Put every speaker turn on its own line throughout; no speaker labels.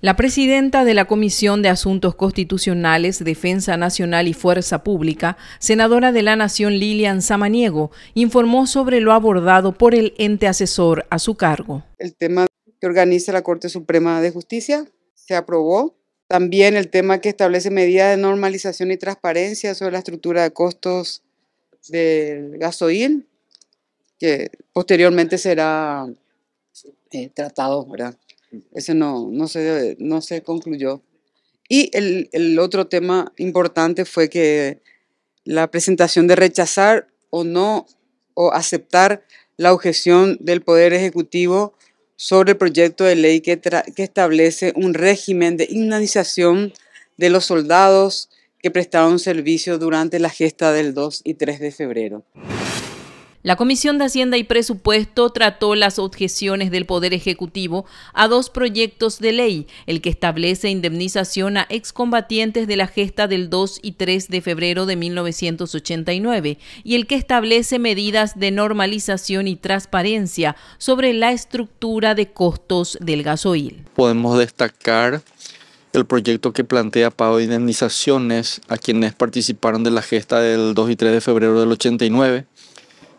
La presidenta de la Comisión de Asuntos Constitucionales, Defensa Nacional y Fuerza Pública, senadora de la Nación Lilian Samaniego, informó sobre lo abordado por el ente asesor a su cargo.
El tema que organiza la Corte Suprema de Justicia se aprobó. También el tema que establece medidas de normalización y transparencia sobre la estructura de costos del gasoil, que posteriormente será eh, tratado, ¿verdad? Ese no, no, se, no se concluyó. Y el, otro tema importante fue que la presentación de rechazar o no o aceptar la objeción del Poder Ejecutivo sobre el proyecto de ley que, que establece un régimen de indemnización de los soldados, que prestaron servicio durante la gesta del 2 y 3 de febrero.
La Comisión de Hacienda y Presupuesto trató las objeciones del Poder Ejecutivo a dos proyectos de ley, el que establece indemnización a excombatientes de la gesta del 2 y 3 de febrero de 1989 y el que establece medidas de normalización y transparencia sobre la estructura de costos del gasoil.
Podemos destacar el proyecto que plantea pago de indemnizaciones a quienes participaron de la gesta del 2 y 3 de febrero del 89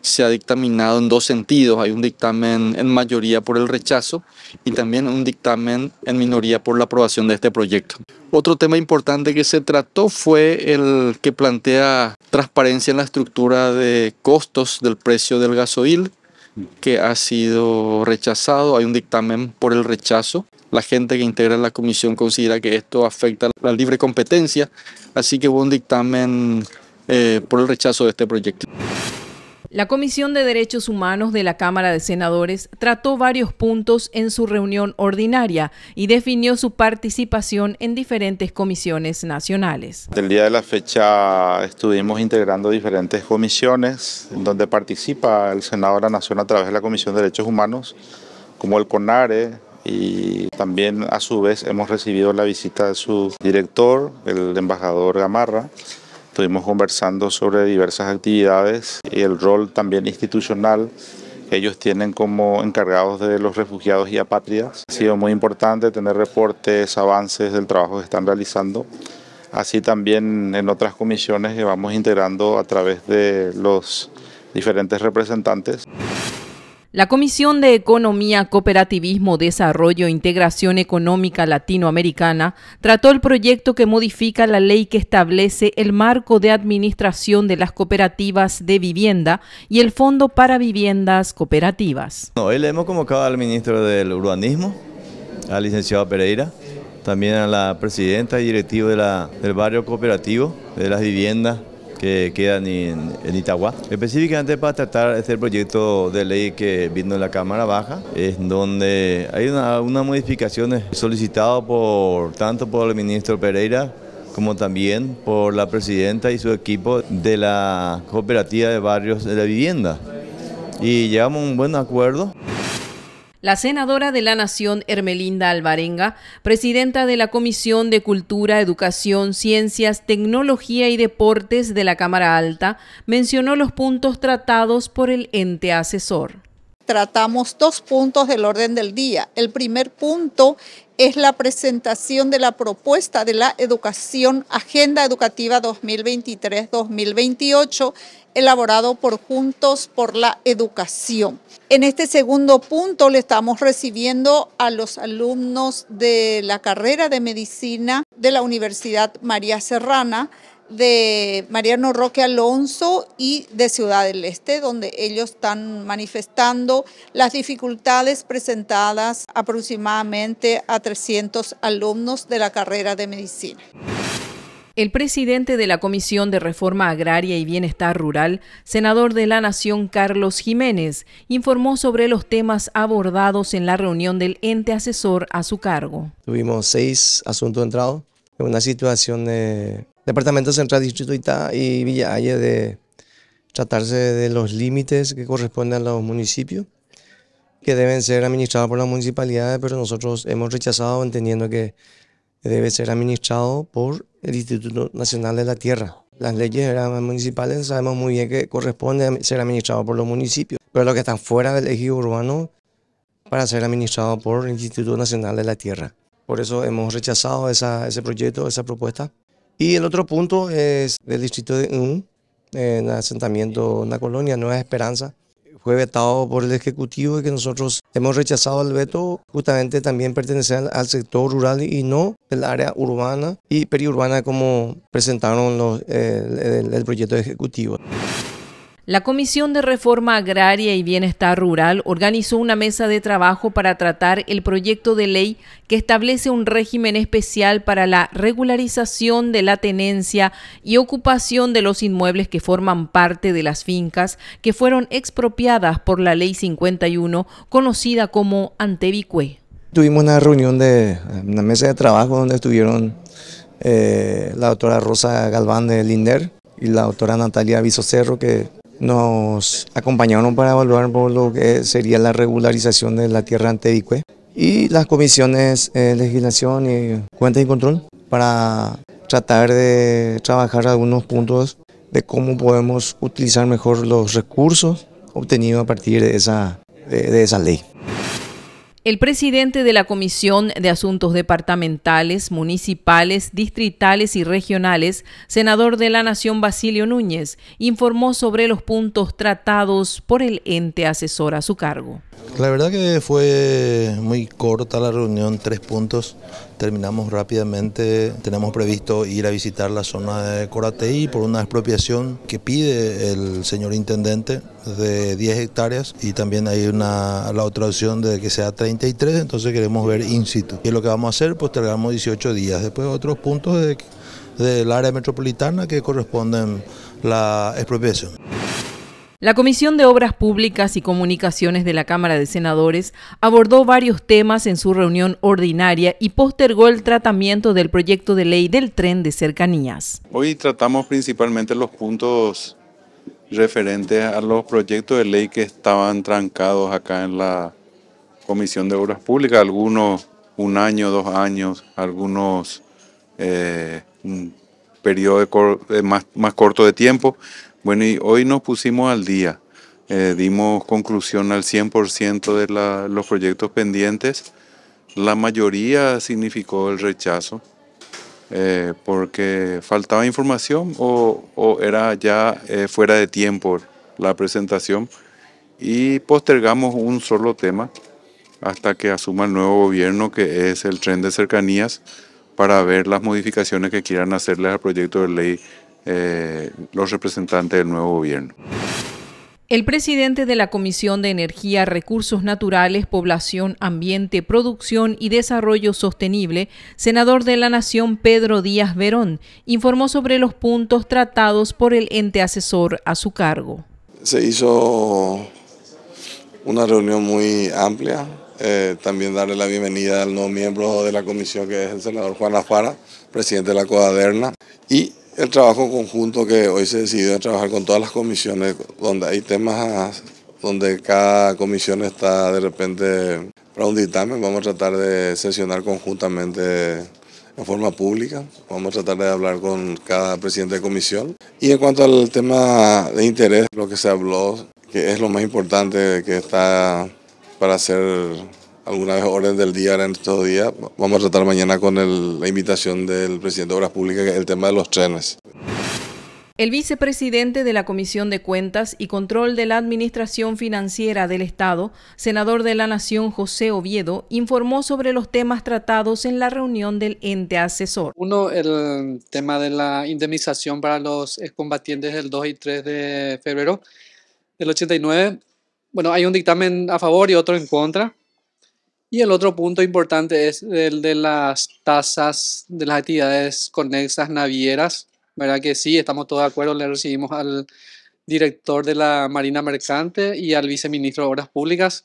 se ha dictaminado en dos sentidos. Hay un dictamen en mayoría por el rechazo y también un dictamen en minoría por la aprobación de este proyecto. Otro tema importante que se trató fue el que plantea transparencia en la estructura de costos del precio del gasoil, que ha sido rechazado. Hay un dictamen por el rechazo. La gente que integra la comisión considera que esto afecta la libre competencia, así que hubo un dictamen eh, por el rechazo de este proyecto.
La Comisión de Derechos Humanos de la Cámara de Senadores trató varios puntos en su reunión ordinaria y definió su participación en diferentes comisiones nacionales.
El día de la fecha estuvimos integrando diferentes comisiones en donde participa el Senado de la Nación a través de la Comisión de Derechos Humanos, como el CONARE, y también a su vez hemos recibido la visita de su director, el embajador Gamarra. Estuvimos conversando sobre diversas actividades y el rol también institucional que ellos tienen como encargados de los refugiados y apátridas. Ha sido muy importante tener reportes, avances del trabajo que están realizando. Así también en otras comisiones que vamos integrando a través de los diferentes representantes.
La Comisión de Economía, Cooperativismo, Desarrollo e Integración Económica Latinoamericana trató el proyecto que modifica la ley que establece el marco de administración de las cooperativas de vivienda y el Fondo para Viviendas Cooperativas.
hoy le hemos convocado al ministro del Urbanismo, al licenciado Pereira, también a la presidenta y directiva del barrio
cooperativo de las viviendas que quedan en, en, Específicamente para
tratar este proyecto de ley que vino en la Cámara Baja, es donde hay unas una modificaciones solicitadas por, tanto por el ministro Pereira como también
por la presidenta y su equipo de la cooperativa de barrios de la vivienda. Y llegamos a un buen acuerdo.
La senadora de la Nación, Hermelinda Alvarenga, presidenta de la Comisión de Cultura, Educación, Ciencias, Tecnología y Deportes de la Cámara Alta, mencionó los puntos tratados por el ente asesor. Tratamos dos puntos del orden del día. El primer
punto es la presentación de la propuesta de la educación Agenda Educativa 2023-2028 elaborado por Juntos por la Educación. En este segundo punto le estamos recibiendo a los alumnos de la carrera de medicina de la Universidad María Serrana, de Mariano Roque Alonso y de Ciudad del Este, donde ellos están manifestando las dificultades presentadas aproximadamente a 300 alumnos de la carrera de medicina.
El presidente de la Comisión de Reforma Agraria y Bienestar Rural, senador de la Nación Carlos Jiménez, informó sobre los temas abordados en la reunión del ente asesor a su cargo.
Tuvimos seis asuntos entrados en una situación de Departamento Central Distrito Itá y Villa de tratarse de los límites que corresponden a los municipios que deben ser administrados por la municipalidades, pero nosotros hemos rechazado entendiendo que debe ser administrado por el Instituto Nacional de la Tierra. Las leyes municipales sabemos muy bien que corresponde ser administrado por los municipios, pero los que están fuera del ejido urbano para ser administrado por el Instituto Nacional de la Tierra. Por eso hemos rechazado ese proyecto, esa propuesta. Y el otro punto es del distrito de UN, en asentamiento, una colonia, Nueva Esperanza, fue vetado por el Ejecutivo y que nosotros hemos rechazado el veto, justamente también pertenecer al, sector rural y no el área urbana y periurbana como presentaron los, eh, el, el proyecto ejecutivo.
La Comisión de Reforma Agraria y Bienestar Rural organizó una mesa de trabajo para tratar el proyecto de ley que establece un régimen especial para la regularización de la tenencia y ocupación de los inmuebles que forman parte de las fincas que fueron expropiadas por la Ley 51, conocida como Antevicue.
Tuvimos una reunión de una mesa de trabajo donde estuvieron eh, la doctora Rosa Galván de Linder y la doctora Natalia Visocerro, que nos acompañaron para evaluar lo que sería la regularización de la tierra ante ICUE y las comisiones de eh, legislación y cuentas y control para tratar de trabajar algunos puntos de cómo podemos utilizar mejor los recursos obtenidos a partir de esa, de esa ley.
El presidente de la Comisión de Asuntos Departamentales, Municipales, Distritales y Regionales, senador de la Nación Basilio Núñez, informó sobre los puntos tratados por el ente asesor a su cargo.
La verdad que fue muy corta la reunión, tres puntos terminamos rápidamente, tenemos previsto ir a visitar la zona de Corateí por una expropiación que pide el señor intendente de 10 hectáreas y también hay una, la otra opción de que sea 33, entonces queremos ver in situ. Y lo que vamos a hacer, pues tardamos 18 días. Después otros puntos del área metropolitana que corresponden la expropiación.
La Comisión de Obras Públicas y Comunicaciones de la Cámara de Senadores abordó varios temas en su reunión ordinaria y postergó el tratamiento del proyecto de ley del tren de cercanías.
Hoy tratamos principalmente los puntos referentes a los proyectos de ley que estaban trancados acá en la Comisión de Obras Públicas, algunos un año, dos años, algunos eh, un periodo eh, más, más corto de tiempo. Bueno, y hoy nos pusimos al día. Eh, dimos conclusión al 100% de los proyectos pendientes. La mayoría significó el rechazo eh, porque faltaba información o, era ya eh, fuera de tiempo la presentación y postergamos un solo tema hasta que asuma el nuevo gobierno que es el tren de cercanías para ver las modificaciones que quieran hacerles al proyecto de ley eh, los representantes del nuevo gobierno.
El presidente de la Comisión de Energía, Recursos Naturales, Población, Ambiente, Producción y Desarrollo Sostenible, senador de la Nación Pedro Díaz Verón, informó sobre los puntos tratados por el ente asesor a su cargo.
Se hizo una reunión muy amplia, eh, también darle la bienvenida al nuevo miembro de la comisión que es el senador Juan Afara, presidente de la Coaderna, y el trabajo conjunto que hoy se decidió trabajar con todas las comisiones, donde hay temas donde cada comisión está de repente para un dictamen, vamos a tratar de sesionar conjuntamente en forma pública, vamos a tratar de hablar con cada presidente de comisión. Y en cuanto al tema de interés, lo que se habló, que es lo más importante que está para hacer alguna vez orden del día en estos días. Vamos a tratar mañana con la invitación del presidente de Obras Públicas el tema de los
trenes.
El vicepresidente de la Comisión de Cuentas y Control de la Administración Financiera del Estado, senador de la Nación José Oviedo, informó sobre los temas tratados en la reunión del ente asesor.
Uno, el tema de la indemnización para los excombatientes del 2 y 3 de febrero del 89. Bueno, hay un dictamen a favor y otro en contra. Y el otro punto importante es el de las tasas de las actividades conexas navieras, ¿verdad? Que sí, estamos todos de acuerdo, le recibimos al director de la Marina Mercante y al viceministro de Obras Públicas.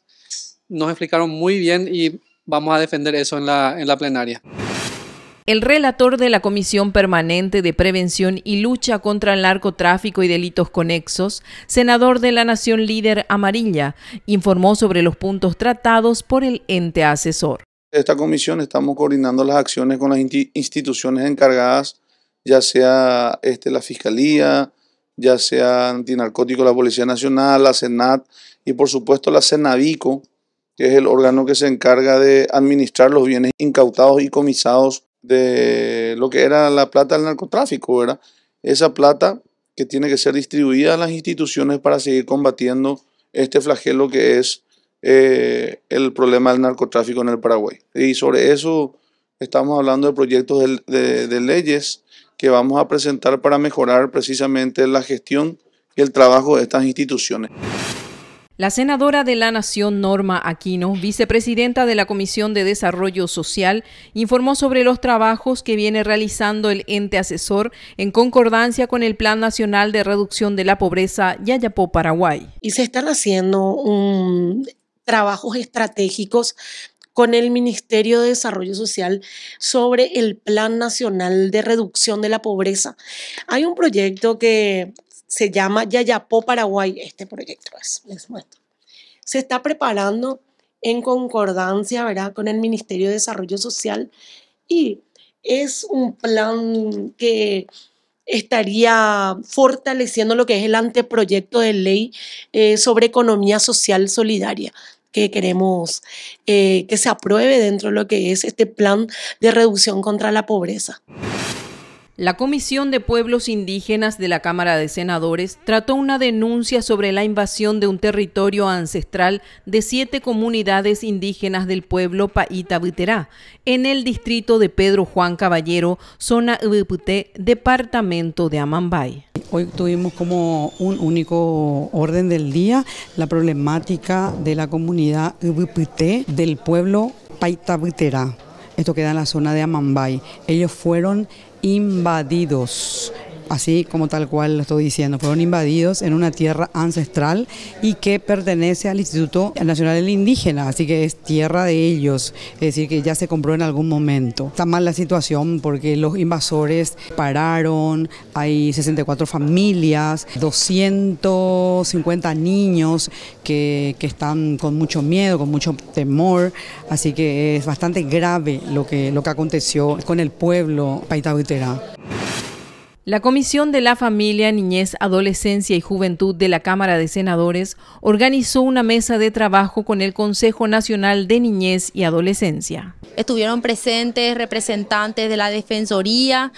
Nos explicaron muy bien y vamos a defender eso en la, en la plenaria.
El relator de la Comisión Permanente de Prevención y Lucha contra el Narcotráfico y Delitos Conexos, senador de la Nación Líder Amarilla, informó sobre los puntos tratados por el ente asesor.
Esta comisión estamos coordinando las acciones con las instituciones encargadas, ya sea este, la Fiscalía, ya sea Antinarcótico, la Policía Nacional, la Senat y por supuesto la senadico, que es el órgano que se encarga de administrar los bienes incautados y comisados de lo que era la plata del narcotráfico, ¿verdad? Esa plata que tiene que ser distribuida a las instituciones para seguir combatiendo este flagelo que es eh, el problema del narcotráfico en el Paraguay. Y sobre eso estamos hablando de proyectos de, de, de leyes que vamos a presentar para mejorar precisamente la gestión y el trabajo de estas instituciones.
La senadora de la Nación Norma Aquino, vicepresidenta de la Comisión de Desarrollo Social, informó sobre los trabajos que viene realizando el ente asesor en concordancia con el Plan Nacional de Reducción de la Pobreza Yayapó Paraguay. Y se están haciendo
trabajos estratégicos con el Ministerio de Desarrollo Social sobre el Plan Nacional de Reducción de la Pobreza. Hay un proyecto que se llama Yayapó Paraguay, este proyecto es, les muestro. Se está preparando en concordancia, ¿verdad?, con el Ministerio de Desarrollo Social y es un plan que estaría fortaleciendo lo que es el anteproyecto de ley eh, sobre economía social solidaria que queremos eh, que se apruebe dentro de lo que es este plan de reducción contra la pobreza.
La Comisión de Pueblos Indígenas de la Cámara de Senadores trató una denuncia sobre la invasión de un territorio ancestral de siete comunidades indígenas del pueblo Paita en el distrito de Pedro Juan Caballero, zona Ubiputé, departamento de Amambay. Hoy tuvimos
como un único orden del día la problemática de la comunidad Ubiputé del pueblo Paita Esto queda en la zona de Amambay. Ellos fueron invadidos así como tal cual lo estoy diciendo, fueron invadidos en una tierra ancestral y que pertenece al Instituto Nacional del Indígena, así que es tierra de ellos, es decir, que ya se compró en algún momento. Está mal la situación porque los invasores pararon, hay 64 familias, 250 niños que, están con mucho miedo, con mucho temor, así que es bastante grave lo que, lo que aconteció con el pueblo Paitahuiterá.
La Comisión de la Familia, Niñez, Adolescencia y Juventud de la Cámara de Senadores organizó una mesa de trabajo con el Consejo Nacional de Niñez y Adolescencia.
Estuvieron presentes representantes de la Defensoría,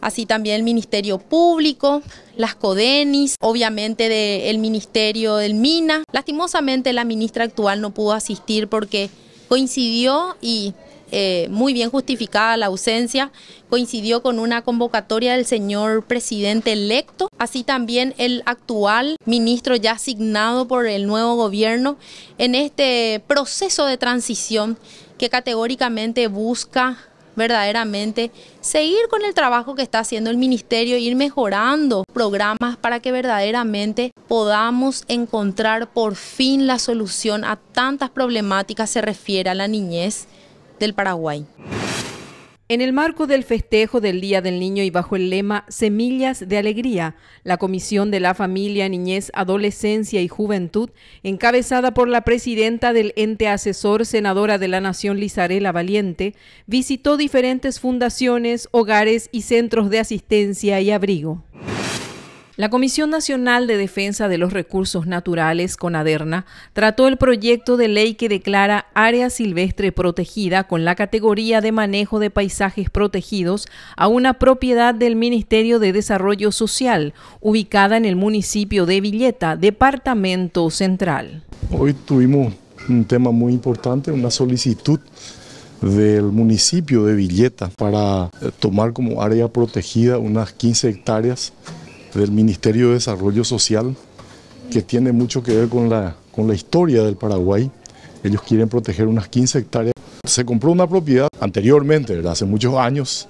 así también el Ministerio Público, las CODENIS, obviamente del Ministerio del MINA. Lastimosamente la ministra actual no pudo asistir porque coincidió y eh, muy bien justificada la ausencia, coincidió con una convocatoria del señor presidente electo, así también el actual ministro ya asignado por el nuevo gobierno en este proceso de transición que categóricamente busca verdaderamente seguir con el trabajo que está haciendo el ministerio, ir mejorando programas para que verdaderamente podamos encontrar por fin la solución a tantas problemáticas se refiere a la niñez del
Paraguay. En el marco del festejo del Día del Niño y bajo el lema Semillas de Alegría, la Comisión de la Familia, Niñez, Adolescencia y Juventud, encabezada por la presidenta del ente asesor senadora de la Nación Lizarela Valiente, visitó diferentes fundaciones, hogares y centros de asistencia y abrigo. La Comisión Nacional de Defensa de los Recursos Naturales, CONADERNA, trató el proyecto de ley que declara área silvestre protegida con la categoría de manejo de paisajes protegidos a una propiedad del Ministerio de Desarrollo Social, ubicada en el municipio de Villeta, Departamento Central.
Hoy tuvimos un tema muy importante, una solicitud del municipio de Villeta para eh, tomar como área protegida unas 15 hectáreas del Ministerio de Desarrollo Social, que tiene mucho que ver con la, con la historia del Paraguay. Ellos quieren proteger unas 15 hectáreas. Se compró una propiedad anteriormente, hace muchos años,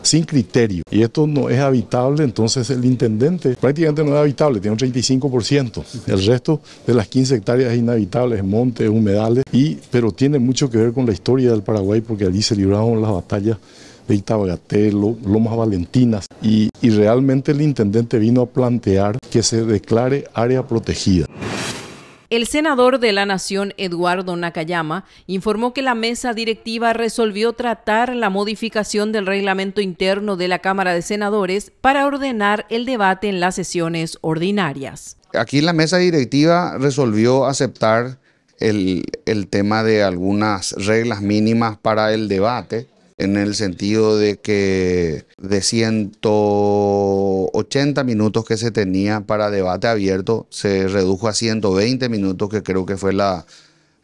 sin criterio. Y esto no es habitable, entonces el intendente prácticamente no es habitable, tiene un 35%. El resto de las 15 hectáreas es inhabitable, es montes, humedales, y, pero tiene mucho que ver con la historia del Paraguay porque allí se libraron las batallas de Itabagaté, Lomas Valentinas. Y, realmente el intendente vino a plantear que se declare área protegida.
El senador de la Nación, Eduardo Nakayama, informó que la mesa directiva resolvió tratar la modificación del reglamento interno de la Cámara de Senadores para ordenar el debate en las sesiones ordinarias.
Aquí la mesa directiva resolvió aceptar el, el tema de algunas reglas mínimas para el debate en el sentido de que de 180 minutos que se tenía para debate abierto, se redujo a 120 minutos, que creo que fue la,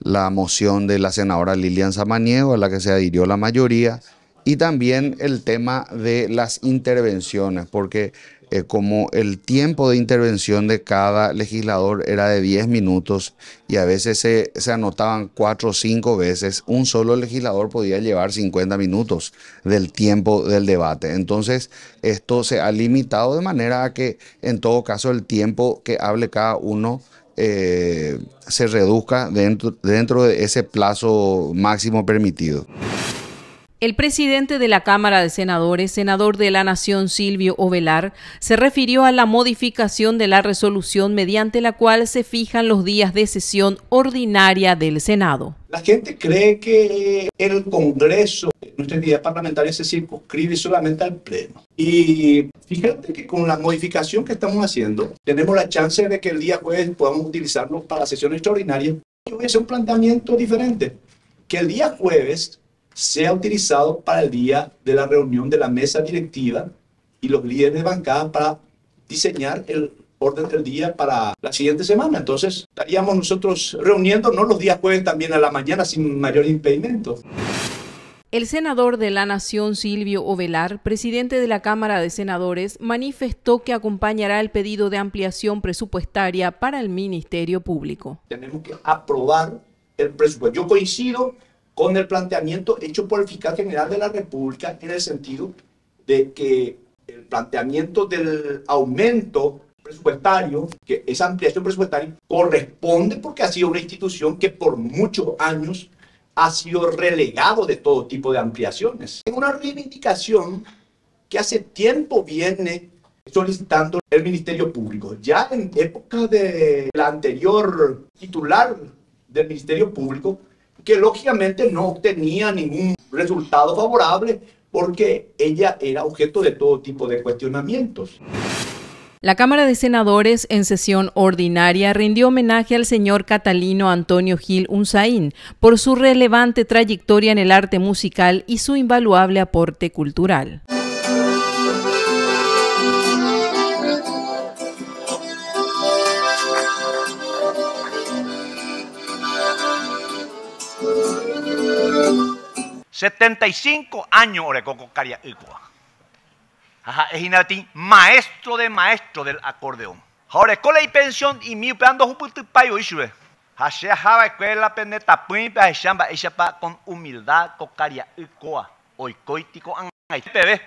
la moción de la senadora Lilian Samaniego, a la que se adhirió la mayoría, y también el tema de las intervenciones, porque eh, como el tiempo de intervención de cada legislador era de 10 minutos y a veces se, anotaban 4 o 5 veces, un solo legislador podía llevar 50 minutos del tiempo del debate. Entonces, esto se ha limitado de manera a que en todo caso el tiempo que hable cada uno eh, se reduzca dentro de ese plazo máximo permitido.
El presidente de la Cámara de Senadores, senador de la Nación Silvio Ovelar, se refirió a la modificación de la resolución mediante la cual se fijan los días de sesión ordinaria del Senado.
La gente cree que el Congreso, nuestra entidad parlamentaria, se circunscribe solamente al Pleno. Y fíjate que con la modificación que estamos haciendo, tenemos la chance de que el día jueves podamos utilizarlo para sesiones extraordinarias. Yo voy un planteamiento diferente, que el día jueves sea utilizado para el día de la reunión de la mesa directiva y los líderes de bancada para diseñar el orden del día para la siguiente semana. Entonces, estaríamos nosotros reuniéndonos los días jueves también a la mañana sin mayor impedimento.
El senador de la Nación, Silvio Ovelar, presidente de la Cámara de Senadores, manifestó que acompañará el pedido de ampliación presupuestaria para el Ministerio Público.
Tenemos que aprobar el presupuesto. Yo coincido con el planteamiento hecho por el fiscal general de la República en el sentido de que el planteamiento del aumento presupuestario, que esa ampliación presupuestaria corresponde porque ha sido una institución que por muchos años ha sido relegado de todo tipo de ampliaciones. Es una reivindicación que hace tiempo viene solicitando el Ministerio Público. Ya en época de la anterior titular del Ministerio Público, que lógicamente no obtenía ningún resultado favorable porque ella era objeto de todo tipo de cuestionamientos.
La Cámara de Senadores, en sesión ordinaria, rindió homenaje al señor Catalino Antonio Gil Unzaín por su relevante trayectoria en el arte musical y su invaluable aporte cultural.
75 años Orecoco Cariacoa. Ajá, es inati, maestro de maestro del acordeón. Ahora Orecola y pensión y mi pando un payo isue. Hashé java escuela peneta pimpa echa pa con humildad cocaria icoa. Oicoitico angay. Pebe.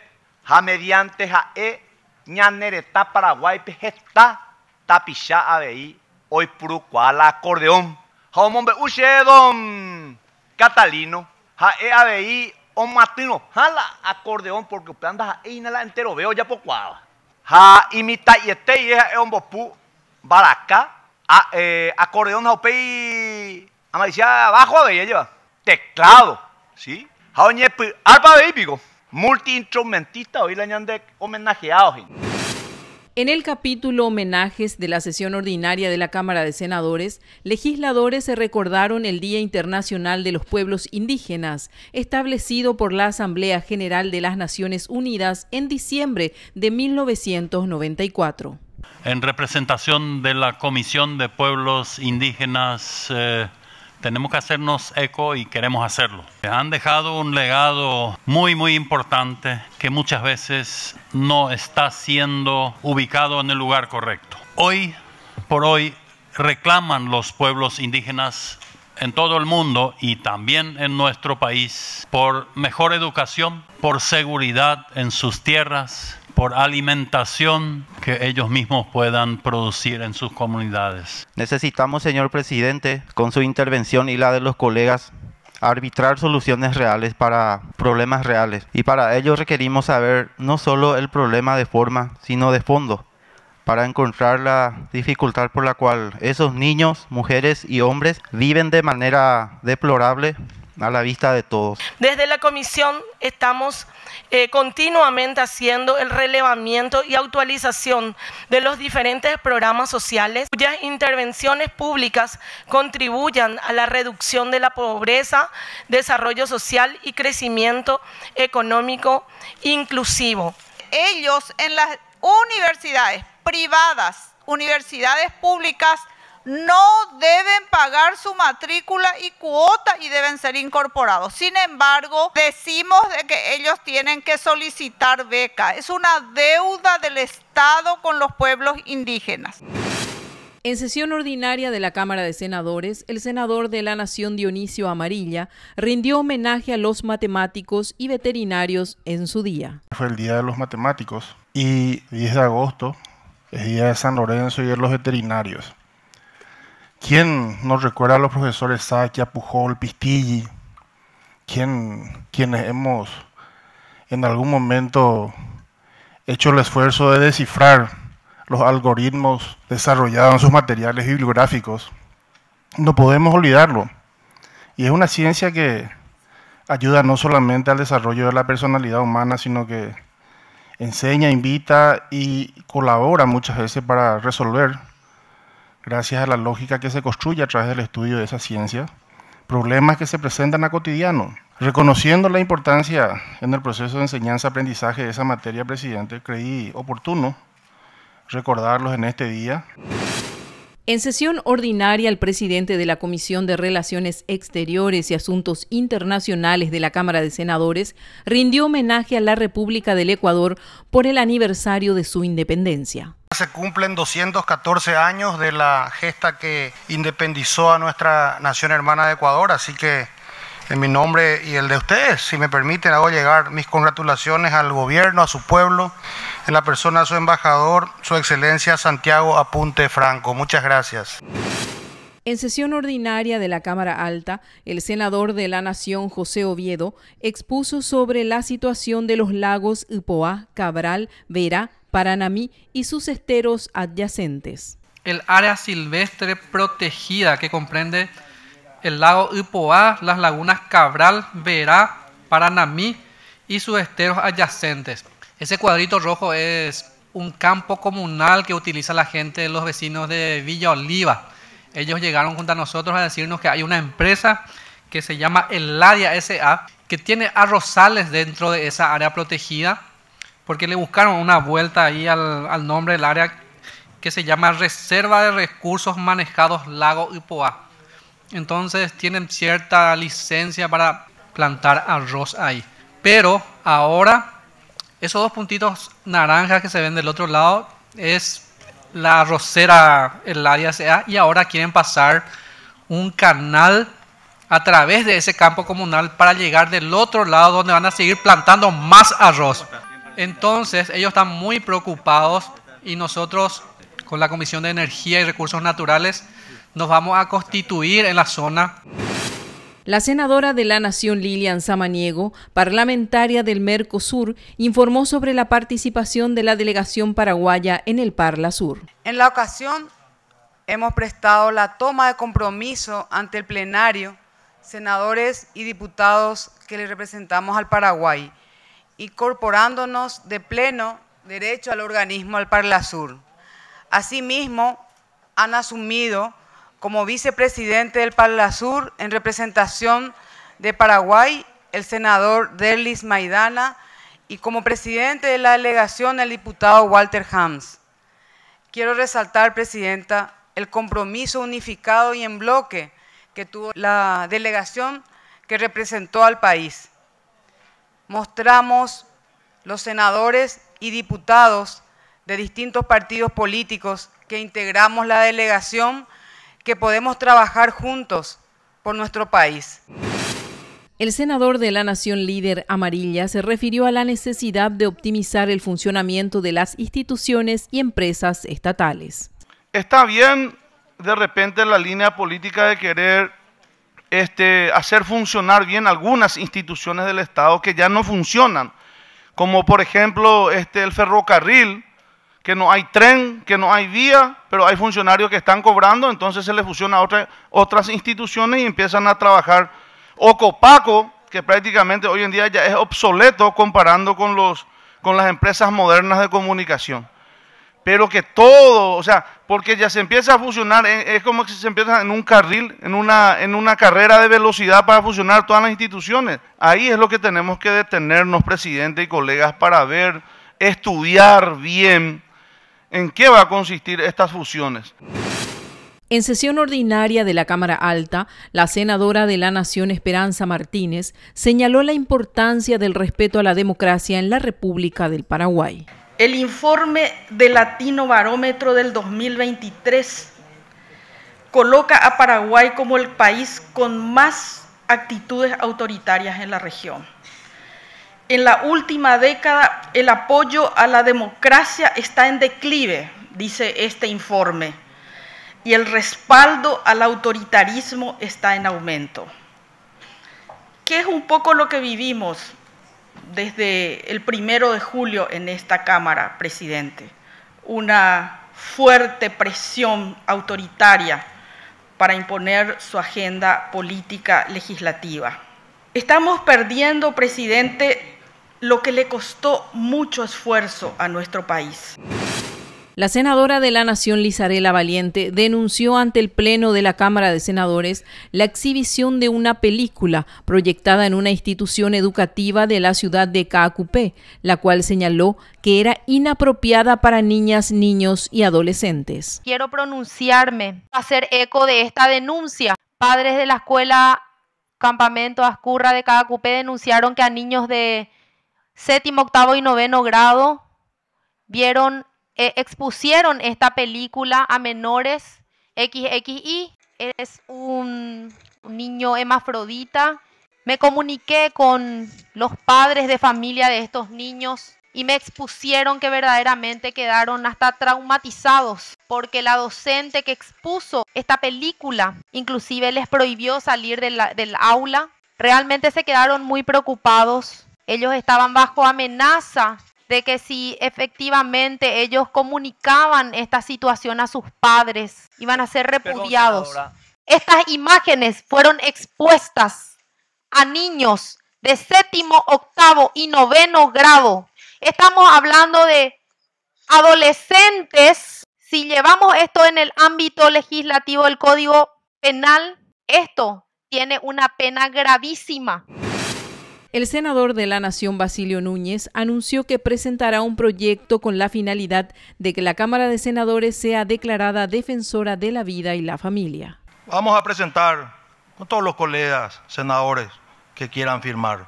Ja mediante ja e ñanereta Paraguay pejeta tapicha veí Hoy cual acordeón. Ja hombre uche don Catalino. Jaea eh, veí un matino. Jala acordeón porque usted anda eh, la entero. Veo ya por cuadra. Ja imita y este y es un eh, bopu baraca. Ah, acordeón jopei. amarilla abajo veía lleva. Teclado. ¿Sí? Ja alba de hípico multi Multiinstrumentista hoy le añade homenajeado gente.
En el capítulo Homenajes de la sesión ordinaria de la Cámara de Senadores, legisladores se recordaron el Día Internacional de los Pueblos Indígenas, establecido por la Asamblea General de las Naciones Unidas en diciembre de 1994.
En representación de la Comisión de Pueblos Indígenas eh, tenemos que hacernos eco y queremos hacerlo. Han dejado un legado muy, muy importante que muchas veces no está siendo ubicado en el lugar correcto. Hoy por hoy reclaman los pueblos indígenas en todo el mundo y también en nuestro país por mejor educación, por seguridad en sus tierras, por alimentación que ellos mismos puedan producir en sus comunidades.
Necesitamos, señor presidente, con su intervención y la de los colegas, arbitrar soluciones reales para problemas reales. Y para ello requerimos saber no solo el problema de forma, sino de fondo, para encontrar la dificultad por la cual esos niños, mujeres y hombres viven de manera deplorable a la vista de todos.
Desde la comisión estamos eh, continuamente haciendo el relevamiento y actualización de los diferentes programas sociales cuyas intervenciones públicas contribuyan a la reducción de la pobreza, desarrollo social y
crecimiento económico inclusivo. Ellos en las universidades privadas, universidades públicas, no deben pagar su matrícula y cuota y deben ser incorporados. Sin embargo, decimos de que ellos tienen que solicitar beca. Es una deuda del Estado con los pueblos indígenas.
En sesión ordinaria de la Cámara de Senadores, el senador de la Nación Dionisio Amarilla rindió homenaje a los matemáticos y veterinarios en su día.
Fue el Día de los Matemáticos y 10 de agosto es Día de San Lorenzo y de los Veterinarios. ¿Quién nos recuerda a los profesores Saki, Apujol, Pistilli? ¿Quién, quienes hemos en algún momento hecho el esfuerzo de descifrar los algoritmos desarrollados en sus materiales bibliográficos? No podemos olvidarlo. Y es una ciencia que ayuda no solamente al desarrollo de la personalidad humana, sino que enseña, invita y colabora muchas veces para resolver gracias a la lógica que se construye a través del estudio de esa ciencia, problemas que se presentan a cotidiano. Reconociendo la importancia en el proceso de enseñanza-aprendizaje de esa materia, presidente, creí oportuno recordarlos en este día.
En sesión ordinaria, el presidente de la Comisión de Relaciones Exteriores y Asuntos Internacionales de la Cámara de Senadores rindió homenaje a la República del Ecuador por el aniversario de su independencia.
Se cumplen 214 años de la gesta que independizó a nuestra nación hermana de Ecuador, así que en mi nombre y el de ustedes, si me permiten, hago llegar mis congratulaciones al gobierno, a su pueblo, en la persona de su embajador, su excelencia Santiago Apunte Franco. Muchas gracias.
En sesión ordinaria de la Cámara Alta, el senador de la Nación, José Oviedo, expuso sobre la situación de los lagos Ipoá, Cabral, Vera, Paranamí y sus esteros adyacentes.
El área silvestre protegida que comprende el lago Ipoá, las lagunas Cabral, Vera, Paranamí y sus esteros adyacentes ese cuadrito rojo es un campo comunal que utiliza la gente, los vecinos de Villa Oliva. Ellos llegaron junto a nosotros a decirnos que hay una empresa que se llama Eladia SA, que tiene arrozales dentro de esa área protegida, porque le buscaron una vuelta ahí al, al nombre del área que se llama Reserva de Recursos Manejados Lago Ipoá. Entonces tienen cierta licencia para plantar arroz ahí. Pero ahora esos dos puntitos naranjas que se ven del otro lado es la arrocera, el área CA, y ahora quieren pasar un canal a través de ese campo comunal para llegar del otro lado donde van a seguir plantando más arroz. Entonces ellos están muy preocupados y nosotros con la Comisión de Energía y Recursos Naturales nos vamos a constituir en la zona.
La senadora de la Nación Lilian Samaniego, parlamentaria del Mercosur, informó sobre la participación de la delegación paraguaya en el Parla Sur.
En la ocasión hemos prestado la toma de compromiso ante el plenario, senadores y diputados que le representamos al Paraguay, incorporándonos de pleno derecho al organismo al Parla Sur. Asimismo, han asumido como vicepresidente del Sur en representación de Paraguay, el senador Delis Maidana, y como presidente de la delegación, el diputado Walter Hams. Quiero resaltar, Presidenta, el compromiso unificado y en bloque que tuvo la delegación que representó al país. Mostramos los senadores y diputados de distintos partidos políticos que integramos la delegación que podemos trabajar juntos por nuestro país.
El senador de la Nación Líder Amarilla se refirió a la necesidad de optimizar el funcionamiento de las instituciones y empresas estatales.
Está bien de repente la línea política de querer este, hacer funcionar bien algunas instituciones del Estado que ya no funcionan, como por ejemplo este, el ferrocarril, que no hay tren, que no hay vía, pero hay funcionarios que están cobrando, entonces se les fusiona a otras instituciones y empiezan a trabajar. O Copaco, que prácticamente hoy en día ya es obsoleto comparando con, los, con las empresas modernas de comunicación. Pero que todo, o sea, porque ya se empieza a fusionar, eh, es como si se empieza en un carril, en una, en una carrera de velocidad para fusionar todas las instituciones. Ahí es lo que tenemos que detenernos, presidente y colegas, para ver, estudiar bien, en qué va a consistir estas fusiones.
En sesión ordinaria de la Cámara Alta, la senadora de la Nación Esperanza Martínez señaló la importancia del respeto a la democracia en la República del Paraguay. El informe
del Latino Barómetro del 2023 coloca a Paraguay como el país con más actitudes autoritarias en la región en la última década el apoyo a la democracia está en declive, dice este informe, y el respaldo al autoritarismo está en aumento. ¿Qué es un poco lo que vivimos desde el primero de julio en esta Cámara, presidente? Una fuerte presión autoritaria para imponer su agenda política legislativa. Estamos perdiendo, presidente, lo que le costó mucho esfuerzo a nuestro país.
La senadora de la Nación, Lizarela Valiente, denunció ante el Pleno de la Cámara de Senadores la exhibición de una película proyectada en una institución educativa de la ciudad de Caacupé, la cual señaló que era inapropiada para niñas, niños y adolescentes.
Quiero pronunciarme, hacer eco de esta denuncia. Padres de la escuela Campamento Ascurra de Caacupé denunciaron que a niños de séptimo, octavo y noveno grado vieron, eh, expusieron esta película a menores. XXI es un, un niño hemafrodita. Me comuniqué con los padres de familia de estos niños y me expusieron que verdaderamente quedaron hasta traumatizados porque la docente que expuso esta película inclusive les prohibió salir del aula. Realmente se quedaron muy preocupados ellos estaban bajo amenaza de que si efectivamente ellos comunicaban esta situación a sus padres, iban a ser repudiados. Estas imágenes fueron expuestas a niños de séptimo, octavo y noveno grado. Estamos hablando de adolescentes. Si llevamos esto en el ámbito legislativo del Código Penal, esto tiene una pena gravísima.
El senador de la Nación, Basilio Núñez, anunció que presentará un proyecto con la finalidad de que la Cámara de Senadores sea declarada defensora de la vida y la familia.
Vamos a presentar con todos los colegas senadores que quieran firmar.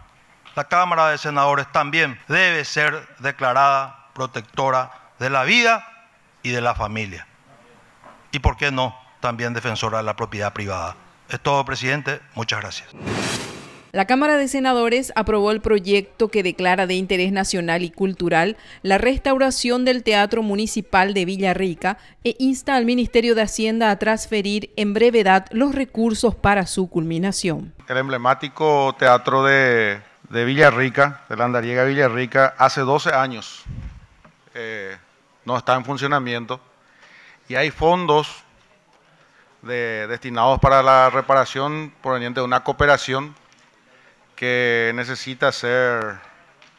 La Cámara de Senadores también debe ser declarada protectora de la vida y de la familia. Y por qué no, también defensora de la propiedad privada. Es todo, presidente. Muchas gracias.
La Cámara de Senadores aprobó el proyecto que declara de interés nacional y cultural la restauración del Teatro Municipal de Villarrica e insta al Ministerio de Hacienda a transferir en brevedad los recursos para su culminación.
El emblemático Teatro de, de Villarrica, de la Andariega Villarrica, hace 12 años eh, no está en funcionamiento y hay fondos destinados para la reparación proveniente de una cooperación que necesita ser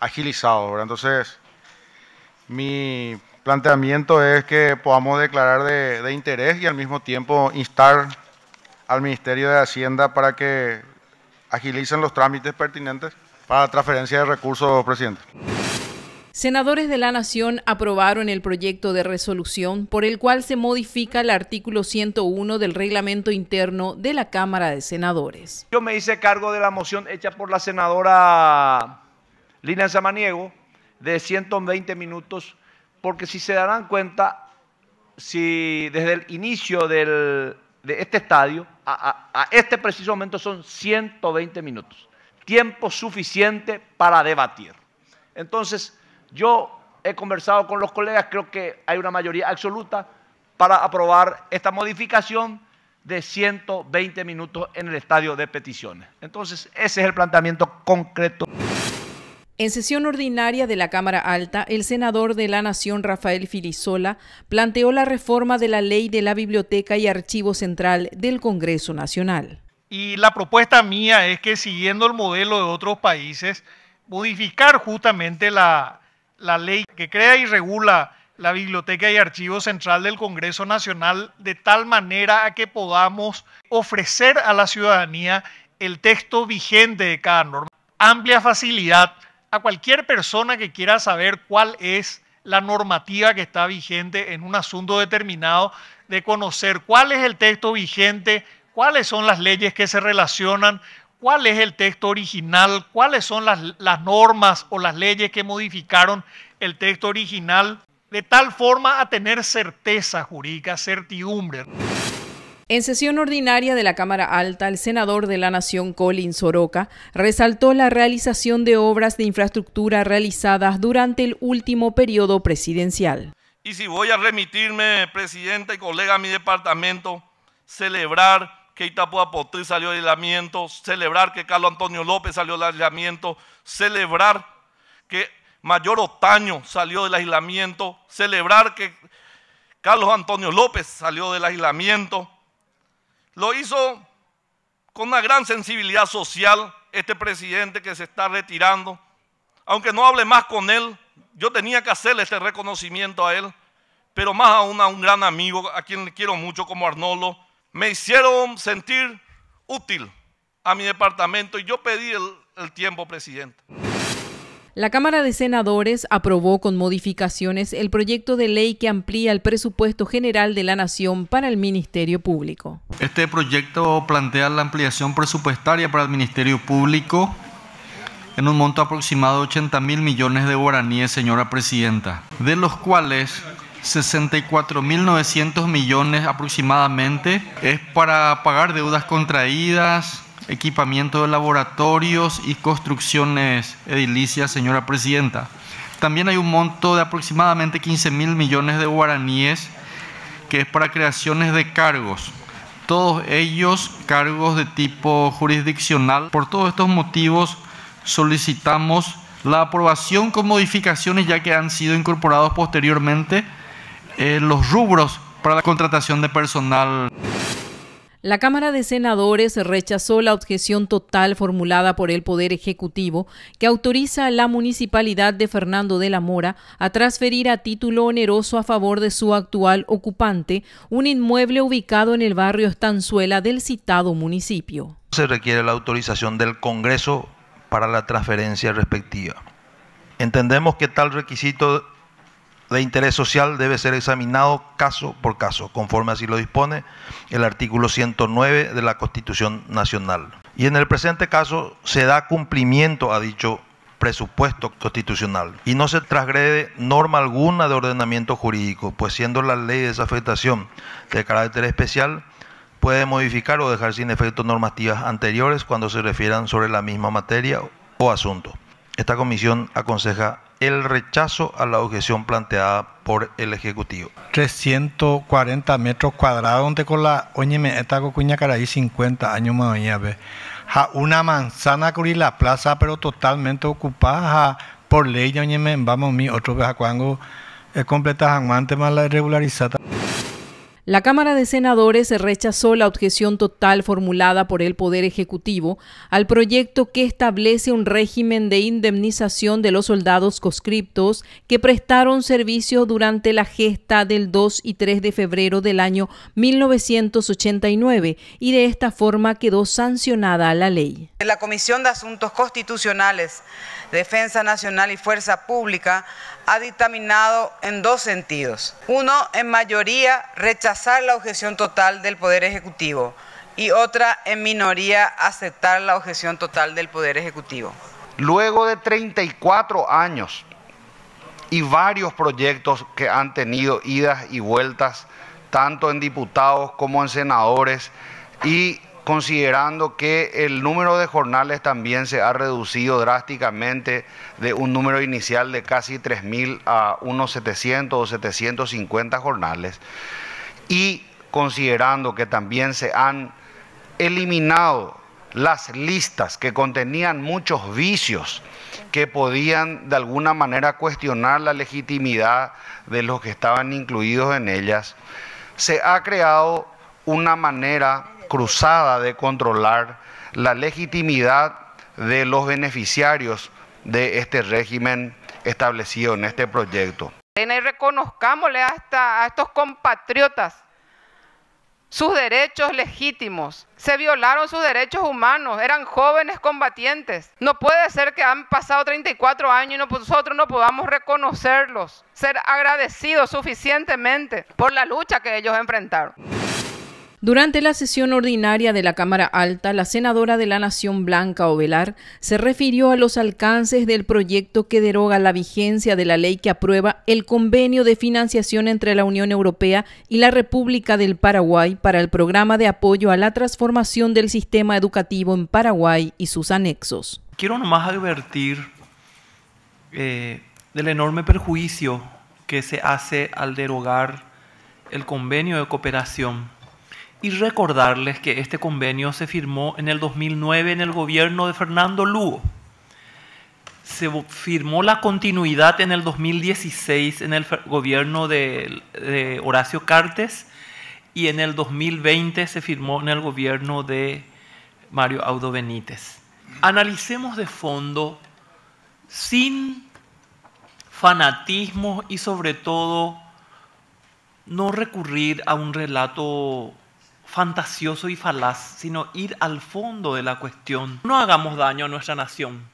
agilizado. Entonces, mi planteamiento es que podamos declarar de, de, interés y al mismo tiempo instar al Ministerio de Hacienda para que agilicen los trámites pertinentes para la transferencia de recursos, presidente.
Senadores de la Nación aprobaron el proyecto de resolución por el cual se modifica el artículo 101 del reglamento interno de la Cámara de Senadores.
Yo me hice cargo de la moción hecha por la senadora Lina Samaniego de 120 minutos, porque si se darán cuenta, si desde el inicio de este estadio a, a este preciso momento son 120 minutos, tiempo suficiente para debatir. Entonces, yo he conversado con los colegas, creo que hay una mayoría absoluta para aprobar esta modificación de 120 minutos en el estadio de peticiones. Entonces, ese es el planteamiento concreto.
En sesión ordinaria de la Cámara Alta, el senador de la Nación Rafael Filisola planteó la reforma de la ley de la Biblioteca y Archivo Central del Congreso Nacional.
Y la propuesta mía es que siguiendo el modelo de otros países, modificar justamente la, la ley que crea y regula la Biblioteca y Archivo Central del Congreso Nacional de tal manera a que podamos ofrecer a la ciudadanía el texto vigente de cada norma. Amplia facilidad a cualquier persona que quiera saber cuál es la normativa que está vigente en un asunto determinado, de conocer cuál es el texto vigente, cuáles son las leyes que se relacionan, cuál es el texto original, cuáles son las, normas o las leyes que modificaron el texto original, de tal forma a tener certeza jurídica, certidumbre.
En sesión ordinaria de la Cámara Alta, el senador de la Nación, Colin Soroca, resaltó la realización de obras de infraestructura realizadas durante el último periodo presidencial.
Y si voy a remitirme, presidenta y colega, a mi departamento, celebrar que Itapúa salió del aislamiento, celebrar que Carlos Antonio López salió del aislamiento, celebrar que Mayor Otaño salió del aislamiento, celebrar que Carlos Antonio López salió del aislamiento. Lo hizo con una gran sensibilidad social este presidente que se está retirando. Aunque no hable más con él, yo tenía que hacerle este reconocimiento a él, pero más aún a un gran amigo a quien le quiero mucho como Arnoldo me hicieron sentir útil a mi departamento y yo pedí el, tiempo, presidente.
La Cámara de Senadores aprobó con modificaciones el proyecto de ley que amplía el presupuesto general de la Nación para el Ministerio Público.
Este proyecto plantea la ampliación presupuestaria para el Ministerio Público en un monto aproximado de 80 mil millones de guaraníes, señora presidenta, de los cuales 64.900 millones aproximadamente es para pagar deudas contraídas, equipamiento de laboratorios y construcciones edilicias, señora presidenta. También hay un monto de aproximadamente ...15.000 millones de guaraníes que es para creaciones de cargos. Todos ellos cargos de tipo jurisdiccional. Por todos estos motivos solicitamos la aprobación con modificaciones ya que han sido incorporados posteriormente eh, los rubros para la contratación de personal.
La Cámara de Senadores rechazó la objeción total formulada por el Poder Ejecutivo que autoriza a la municipalidad de Fernando de la Mora a transferir a título oneroso a favor de su actual ocupante un inmueble ubicado en el barrio Estanzuela del citado municipio.
Se requiere la autorización del Congreso para la transferencia respectiva. Entendemos que tal requisito de interés social debe ser examinado caso por caso, conforme así lo dispone el artículo 109 de la Constitución Nacional. Y en el presente caso se da cumplimiento a dicho presupuesto constitucional y no se transgrede norma alguna de ordenamiento jurídico, pues siendo la ley de afectación de carácter especial, puede modificar o dejar sin efecto normativas anteriores cuando se refieran sobre la misma materia o asunto. Esta comisión aconseja el rechazo a la objeción planteada por el Ejecutivo.
340 metros cuadrados, donde con la Oñeme cocuña caray 50 años más una manzana cubrir la plaza, pero totalmente ocupada por ley, Oñeme, vamos mi otro vez a cuando eh, completa más la regularizada.
La Cámara de Senadores rechazó la objeción total formulada por el Poder Ejecutivo al proyecto que establece un régimen de indemnización de los soldados conscriptos que prestaron servicio durante la gesta del 2 y 3 de febrero del año 1989 y de esta forma quedó sancionada la ley.
La Comisión de Asuntos Constitucionales, Defensa Nacional y Fuerza Pública ha dictaminado en dos sentidos. Uno, en mayoría, rechazar la objeción total del Poder Ejecutivo y otra, en minoría, aceptar la objeción total del Poder Ejecutivo.
Luego de 34 años y varios proyectos que han tenido idas y vueltas, tanto en diputados como en senadores, y considerando que el número de jornales también se ha reducido drásticamente de un número inicial de casi 3.000 a unos 700 o 750 jornales, y considerando que también se han eliminado las listas que contenían muchos vicios que podían de alguna manera cuestionar la legitimidad de los que estaban incluidos en ellas, se ha creado una manera cruzada de controlar la legitimidad de los beneficiarios de este régimen establecido en este proyecto.
Y reconozcámosle a estos compatriotas sus derechos legítimos. Se violaron sus derechos humanos, eran jóvenes combatientes. No puede ser que han pasado 34 años y nosotros no podamos reconocerlos, ser agradecidos suficientemente por la lucha que ellos enfrentaron.
Durante la sesión ordinaria de la Cámara Alta, la senadora de la Nación Blanca Ovelar se refirió a los alcances del proyecto que deroga la vigencia de la ley que aprueba el convenio de financiación entre la Unión Europea y la República del Paraguay para el programa de apoyo a la transformación del sistema educativo en Paraguay y sus anexos.
Quiero nomás advertir eh, del enorme perjuicio que se hace al derogar el convenio de cooperación y recordarles que este convenio se firmó en el 2009 en el gobierno de Fernando Lugo. Se firmó la continuidad en el 2016 en el gobierno de, Horacio Cartes y en el 2020 se firmó en el gobierno de Mario Audo Benítez. Analicemos de fondo sin fanatismo y sobre todo no recurrir a un relato fantasioso y falaz, sino ir al fondo de la cuestión. No hagamos daño a nuestra nación,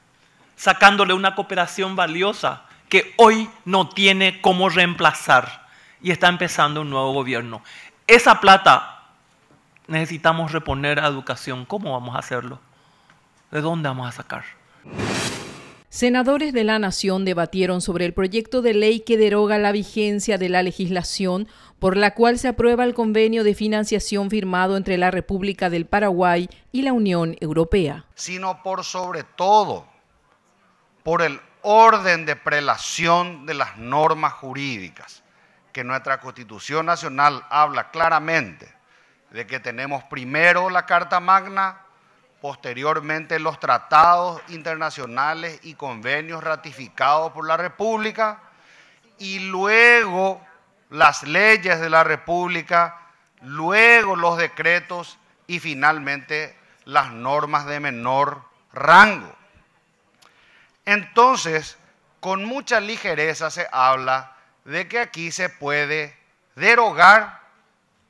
sacándole una cooperación valiosa que hoy no tiene cómo reemplazar y está empezando un nuevo gobierno. Esa plata necesitamos reponer a educación. ¿Cómo vamos a hacerlo? ¿De dónde vamos a sacar?
Senadores de la Nación debatieron sobre el proyecto de ley que deroga la vigencia de la legislación por la cual se aprueba el convenio de financiación firmado entre la República del Paraguay y la Unión Europea.
Sino por sobre todo, por el orden de prelación de las normas jurídicas, que nuestra Constitución Nacional habla claramente de que tenemos primero la Carta Magna, posteriormente los tratados internacionales y convenios ratificados por la República y luego las leyes de la República, luego los decretos y finalmente las normas de menor rango. Entonces, con mucha ligereza se habla de que aquí se puede
derogar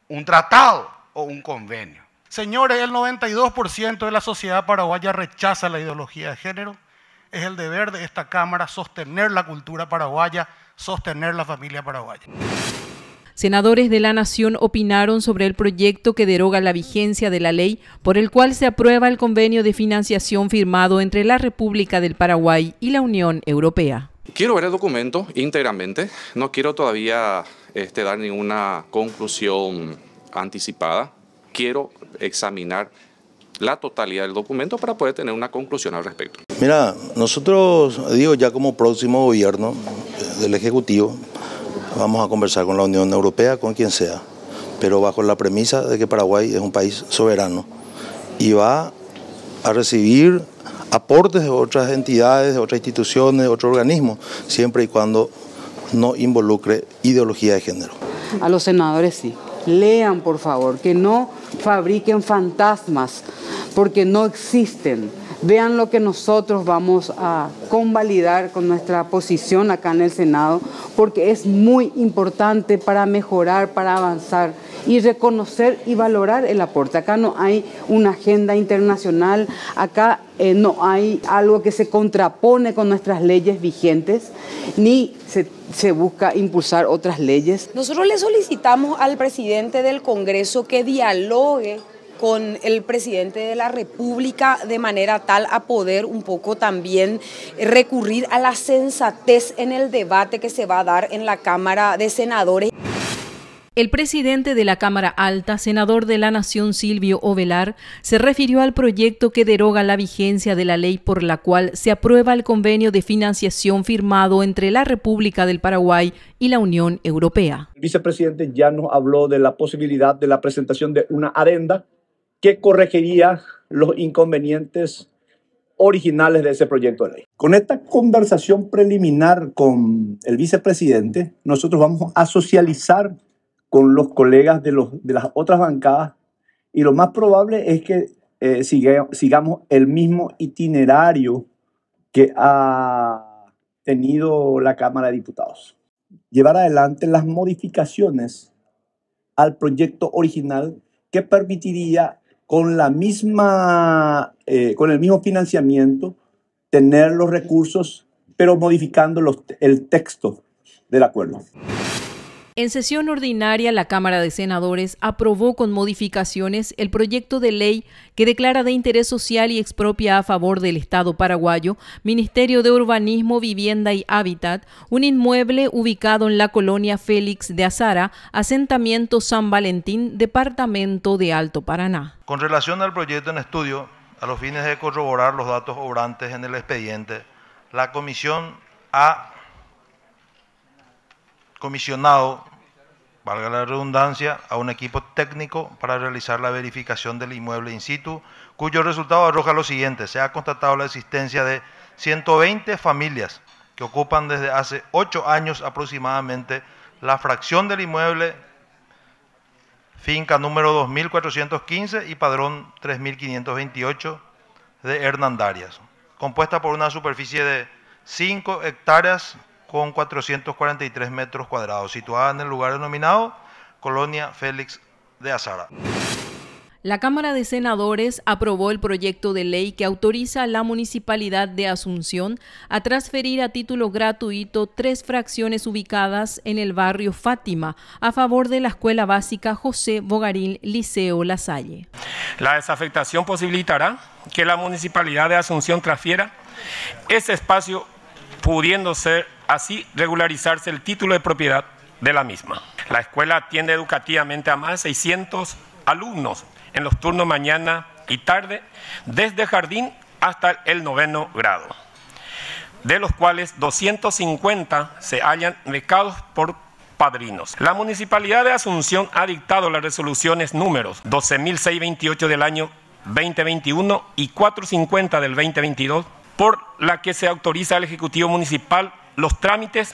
un tratado o un convenio. Señores, el 92% de la sociedad paraguaya rechaza la ideología de género. Es el deber de esta Cámara sostener la cultura paraguaya, sostener la familia paraguaya.
Senadores de la Nación opinaron sobre el proyecto que deroga la vigencia de la ley por el cual se aprueba el convenio de financiación firmado entre la República del Paraguay y la Unión Europea.
Quiero ver el documento íntegramente, no quiero todavía este, dar ninguna conclusión anticipada quiero examinar la totalidad del documento para poder tener una conclusión al respecto.
Mira, nosotros, digo, ya como próximo gobierno del Ejecutivo, vamos a conversar con la Unión Europea, con quien sea, pero bajo la premisa de que Paraguay es un país soberano y va a recibir aportes de otras entidades, de otras instituciones, de otros organismos, siempre y cuando no involucre ideología de género.
A los senadores sí, lean por favor, que no fabriquen fantasmas, porque no existen. Vean lo que nosotros vamos a convalidar con nuestra posición acá en el Senado, porque es muy importante para mejorar, para avanzar y reconocer y valorar el aporte. Acá no hay una agenda internacional, acá eh, no hay algo que se contrapone con nuestras leyes vigentes, ni se, se, busca impulsar otras leyes.
Nosotros
le solicitamos al presidente del Congreso que dialogue con el presidente de la República de manera tal a poder un poco también recurrir a la sensatez en el debate que se va a dar en la Cámara de Senadores.
El presidente de la Cámara Alta, senador de la Nación Silvio Ovelar, se refirió al proyecto que deroga la vigencia de la ley por la cual se aprueba el convenio de financiación firmado entre la República del Paraguay y la Unión Europea.
El vicepresidente ya nos habló de la posibilidad de la presentación de una adenda que corregiría los inconvenientes originales de ese proyecto de ley. Con esta conversación preliminar con el vicepresidente, nosotros vamos a socializar con los colegas de, los, de las otras bancadas y lo más probable es que eh, sigamos el mismo itinerario que ha tenido la Cámara de Diputados. Llevar adelante las modificaciones al proyecto original que permitiría con, la misma, eh, con el mismo financiamiento tener los recursos, pero modificando el texto del acuerdo.
En sesión ordinaria, la Cámara de Senadores aprobó con modificaciones el proyecto de ley que declara de interés social y expropia a favor del Estado paraguayo, Ministerio de Urbanismo, Vivienda y Hábitat, un inmueble ubicado en la colonia Félix de Azara, asentamiento San Valentín, departamento de Alto Paraná.
Con relación al proyecto en estudio, a los fines de corroborar los datos obrantes en el expediente, la Comisión ha comisionado, valga la redundancia, a un equipo técnico para realizar la verificación del inmueble in situ, cuyo resultado arroja lo siguiente. Se ha constatado la existencia de 120 familias que ocupan desde hace 8 años aproximadamente la fracción del inmueble finca número 2415 y padrón 3528 de Hernandarias, compuesta por una superficie de 5 hectáreas con 443 metros cuadrados, situada en el lugar denominado Colonia Félix de Azara.
La Cámara de Senadores aprobó el proyecto de ley que autoriza a la Municipalidad de Asunción a transferir a título gratuito tres fracciones ubicadas en el barrio Fátima a favor de la Escuela Básica José Bogarín Liceo La
La desafectación
posibilitará que la Municipalidad de Asunción transfiera ese espacio pudiendo ser así regularizarse el título de propiedad de la misma. La escuela atiende educativamente a más de 600 alumnos en los turnos mañana y tarde, desde jardín hasta el noveno grado, de los cuales 250 se hallan becados por padrinos. La Municipalidad de Asunción ha dictado las resoluciones números 12.628 del año 2021 y 450 del 2022, por la que se autoriza al Ejecutivo Municipal los trámites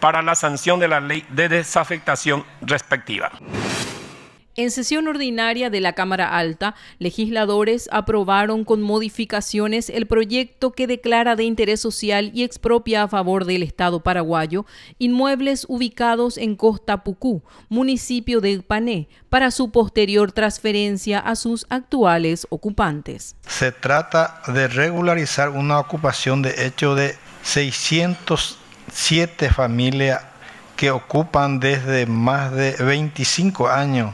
para la sanción de la ley de desafectación respectiva.
En sesión ordinaria de la Cámara Alta, legisladores aprobaron con modificaciones el proyecto que declara de interés social y expropia a favor del Estado paraguayo inmuebles ubicados en Costa Pucú, municipio de Pané, para su posterior transferencia a sus actuales ocupantes.
Se trata de regularizar una ocupación de hecho de 607 familias que ocupan desde más de 25 años,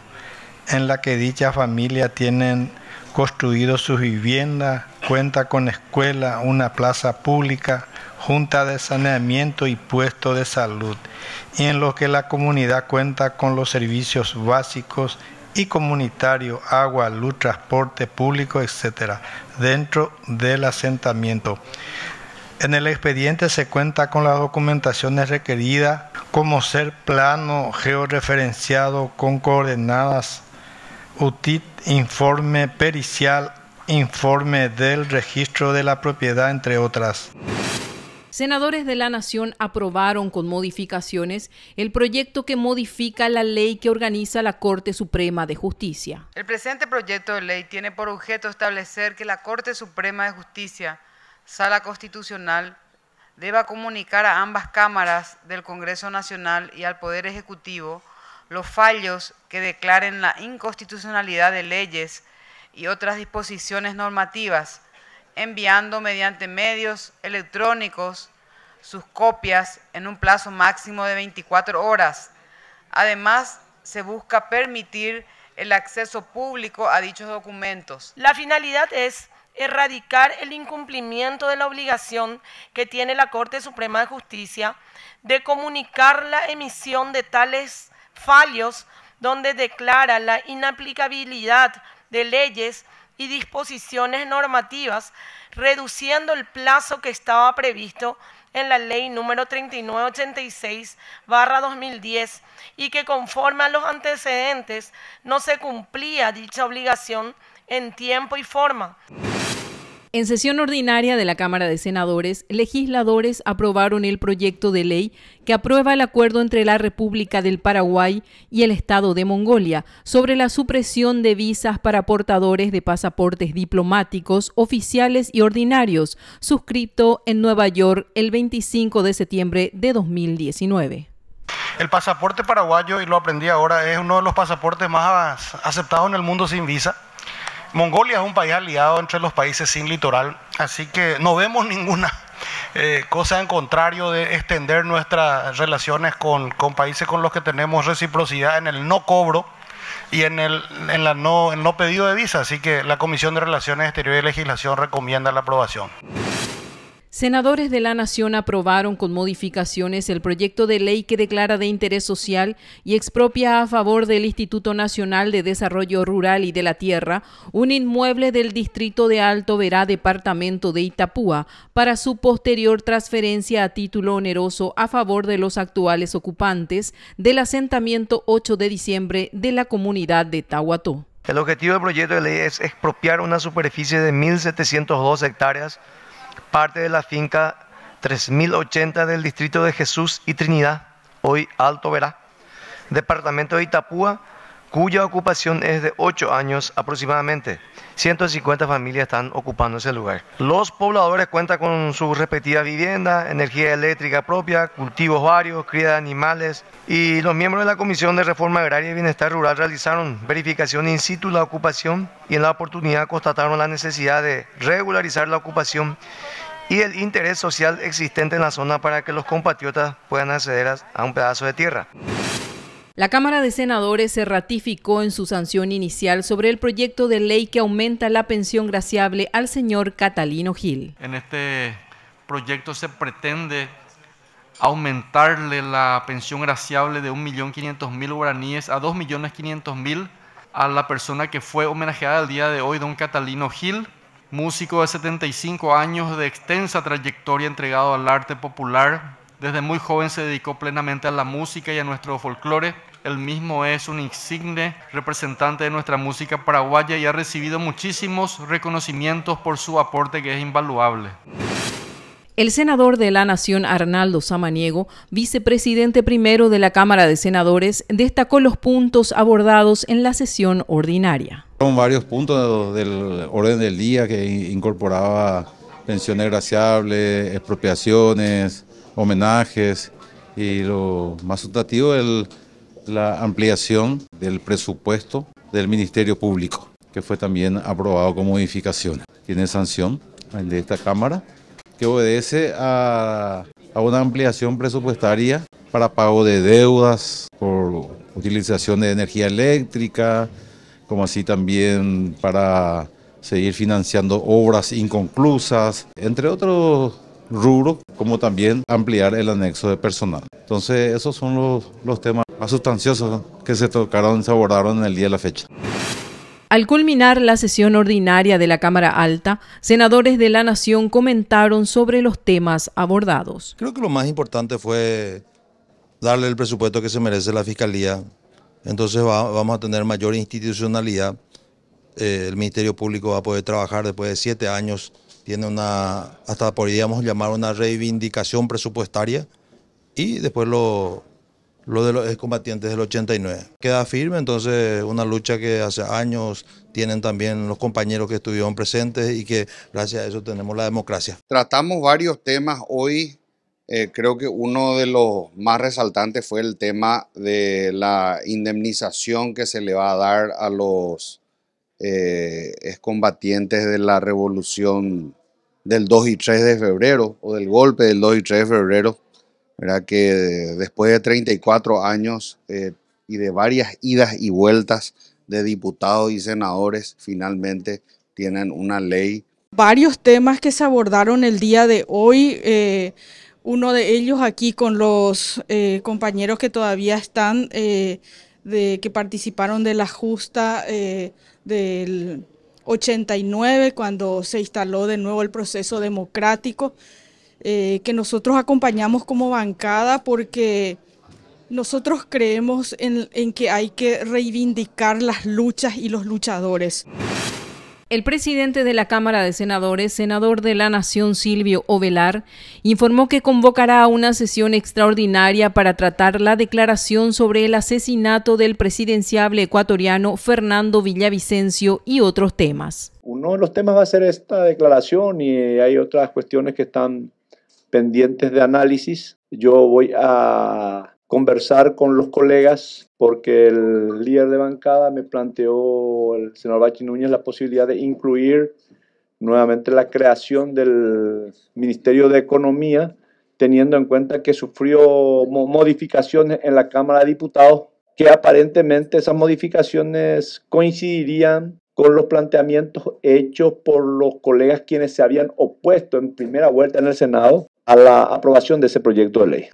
en la que dicha familia tienen construido sus viviendas, cuenta con escuela, una plaza pública, junta de saneamiento y puesto de salud, y en lo que la comunidad cuenta con los servicios básicos y comunitarios, agua, luz, transporte público, etc., dentro del asentamiento. En el expediente se cuenta con las documentaciones requeridas, como ser plano georreferenciado con coordenadas, UTIT, informe pericial, informe del registro de la propiedad, entre otras.
Senadores de la Nación aprobaron con modificaciones el proyecto que modifica la ley que organiza la Corte Suprema de Justicia.
El presente proyecto de ley tiene por objeto establecer que la Corte Suprema de Justicia Sala Constitucional deba comunicar a ambas cámaras del Congreso Nacional y al Poder Ejecutivo los fallos que declaren la inconstitucionalidad de leyes y otras disposiciones normativas, enviando mediante medios electrónicos sus copias en un plazo máximo de 24 horas. Además,
se busca permitir el acceso público a dichos documentos. La finalidad es erradicar el incumplimiento de la obligación que tiene la Corte Suprema de Justicia de comunicar la emisión de tales fallos donde declara la inaplicabilidad de leyes y disposiciones normativas, reduciendo el plazo que estaba previsto en la ley número 3986-2010 y que conforme a los antecedentes no se cumplía dicha obligación en tiempo y forma.
En sesión ordinaria de la Cámara de Senadores, legisladores aprobaron el proyecto de ley que aprueba el acuerdo entre la República del Paraguay y el Estado de Mongolia sobre la supresión de visas para portadores de pasaportes diplomáticos, oficiales y ordinarios, suscrito en Nueva York el 25 de septiembre de 2019.
El pasaporte paraguayo, y lo aprendí ahora, es uno de los pasaportes más aceptados en el mundo sin visa Mongolia es un país aliado entre los países sin litoral, así que no vemos ninguna eh, cosa en contrario de extender nuestras relaciones con, países con los que tenemos reciprocidad en el no cobro y en el, la no, el no pedido de visa. Así que la Comisión de Relaciones Exteriores y Legislación recomienda la aprobación.
Senadores de la Nación aprobaron con modificaciones el proyecto de ley que declara de interés social y expropia a favor del Instituto Nacional de Desarrollo Rural y de la Tierra un inmueble del distrito de Alto Verá, departamento de Itapúa, para su posterior transferencia a título oneroso a favor de los actuales ocupantes del asentamiento 8 de diciembre de la comunidad de Tahuató.
El objetivo del proyecto de ley es expropiar una superficie de 1.702 hectáreas parte de la finca 3080 del distrito de Jesús y Trinidad, hoy Alto Verá, departamento de Itapúa, cuya ocupación es de 8 años aproximadamente. 150 familias están ocupando ese lugar. Los pobladores cuentan con su respectiva vivienda, energía eléctrica propia, cultivos varios, cría de animales y los miembros de la Comisión de Reforma Agraria y Bienestar Rural realizaron verificación in situ la ocupación y en la oportunidad constataron la necesidad de regularizar la ocupación y el interés social existente en la zona para que los compatriotas puedan acceder a un pedazo de tierra.
La Cámara de Senadores se ratificó en su sanción inicial sobre el proyecto de ley que aumenta la pensión graciable al señor Catalino Gil.
En este proyecto se pretende aumentarle la pensión graciable de 1.500.000 guaraníes a 2.500.000 a la persona que fue homenajeada el día de hoy, don Catalino Gil, músico de 75 años de extensa trayectoria entregado al arte popular. Desde muy joven se dedicó plenamente a la música y a nuestro folclore. Él mismo es un insigne representante de nuestra música paraguaya y ha recibido muchísimos reconocimientos por su aporte que es invaluable.
El senador de la Nación Arnaldo Samaniego, vicepresidente primero de la Cámara de Senadores, destacó los puntos abordados en la sesión ordinaria.
Son varios puntos del orden del día que incorporaba pensiones graciables, expropiaciones, homenajes y lo más sustantivo es la ampliación del presupuesto del Ministerio Público, que fue también aprobado con modificaciones. Tiene sanción de esta Cámara que obedece a, una ampliación presupuestaria para pago de deudas por utilización de energía eléctrica, como así también para seguir financiando obras inconclusas, entre otros rubros, como también ampliar el anexo de personal. Entonces, esos son los, los temas más sustanciosos que se tocaron, se abordaron en el día de la fecha.
Al culminar la sesión ordinaria de la Cámara Alta, senadores de la Nación comentaron sobre los temas abordados. Creo que
lo más importante fue darle el presupuesto que se merece la Fiscalía. Entonces vamos a tener mayor institucionalidad. Eh, el Ministerio Público va a poder trabajar después de siete años. Tiene una, hasta podríamos llamar una reivindicación presupuestaria. Y después lo, lo de los excombatientes del 89. Queda firme, entonces, una lucha que hace años tienen también los compañeros que estuvieron presentes y que gracias a eso tenemos la democracia.
Tratamos varios temas hoy. Eh, creo que uno de los más resaltantes fue el tema de la indemnización que se le va a dar a los eh, excombatientes de la revolución del 2 y 3 de febrero o del golpe del 2 y 3 de febrero que después de 34 años eh, y de varias idas y vueltas de diputados y senadores, finalmente tienen una ley. Varios temas que se abordaron el día de hoy. Eh,
uno de ellos aquí con los eh, compañeros que todavía están, de, que participaron de la justa del 89, cuando se instaló de nuevo el proceso democrático. Eh, que nosotros acompañamos como bancada porque nosotros creemos en, en que hay que reivindicar
las luchas y los luchadores. El presidente de la Cámara de Senadores, senador de la Nación Silvio Ovelar, informó que convocará a una sesión extraordinaria para tratar la declaración sobre el asesinato del presidenciable ecuatoriano Fernando Villavicencio y otros temas.
Uno de los temas va a ser esta declaración y hay otras cuestiones que están pendientes de análisis. Yo voy a conversar con los colegas porque el líder de bancada me planteó, el senador Bachi Núñez, la posibilidad de incluir nuevamente la creación del Ministerio de Economía, teniendo en cuenta que sufrió modificaciones en la Cámara de Diputados, que aparentemente esas modificaciones coincidirían con los planteamientos hechos por los colegas quienes se habían opuesto en primera vuelta en el Senado a la aprobación de ese proyecto de ley.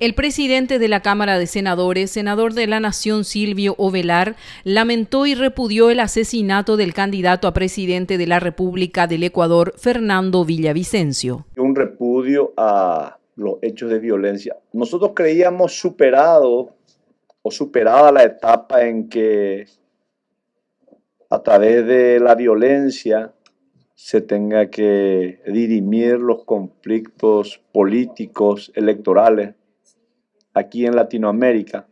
El presidente de la Cámara de Senadores, senador de la Nación Silvio Ovelar, lamentó y repudió el asesinato del candidato a presidente de la República del Ecuador, Fernando Villavicencio.
Un repudio a los hechos de violencia. Nosotros creíamos superado o superada la etapa en que a través de la violencia se tenga que dirimir los conflictos políticos, electorales, aquí en Latinoamérica.